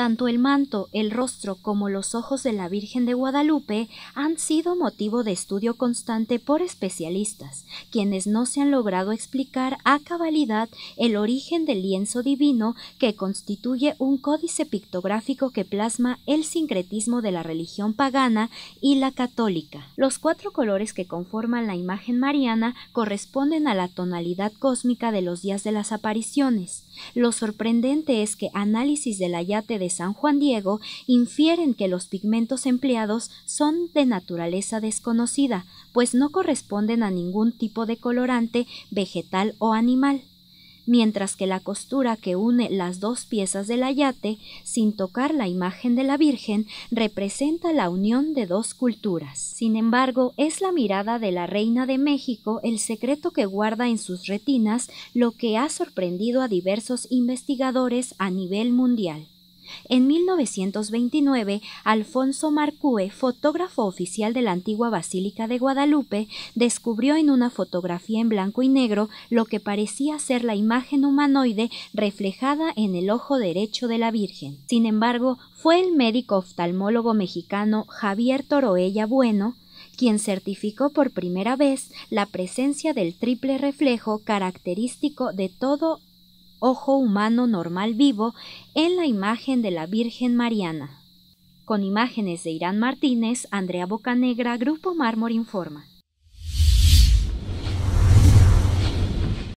Tanto el manto, el rostro como los ojos de la Virgen de Guadalupe han sido motivo de estudio constante por especialistas, quienes no se han logrado explicar a cabalidad el origen del lienzo divino que constituye un códice pictográfico que plasma el sincretismo de la religión pagana y la católica. Los cuatro colores que conforman la imagen mariana corresponden a la tonalidad cósmica de los días de las apariciones. Lo sorprendente es que análisis del ayate de San Juan Diego infieren que los pigmentos empleados son de naturaleza desconocida, pues no corresponden a ningún tipo de colorante vegetal o animal mientras que la costura que une las dos piezas del ayate, sin tocar la imagen de la Virgen, representa la unión de dos culturas. Sin embargo, es la mirada de la Reina de México el secreto que guarda en sus retinas lo que ha sorprendido a diversos investigadores a nivel mundial. En 1929, Alfonso Marcue, fotógrafo oficial de la antigua Basílica de Guadalupe, descubrió en una fotografía en blanco y negro lo que parecía ser la imagen humanoide reflejada en el ojo derecho de la Virgen. Sin embargo, fue el médico oftalmólogo mexicano Javier Toroella Bueno quien certificó por primera vez la presencia del triple reflejo característico de todo ojo humano normal vivo en la imagen de la Virgen Mariana. Con imágenes de Irán Martínez, Andrea Bocanegra, Grupo Mármor Informa.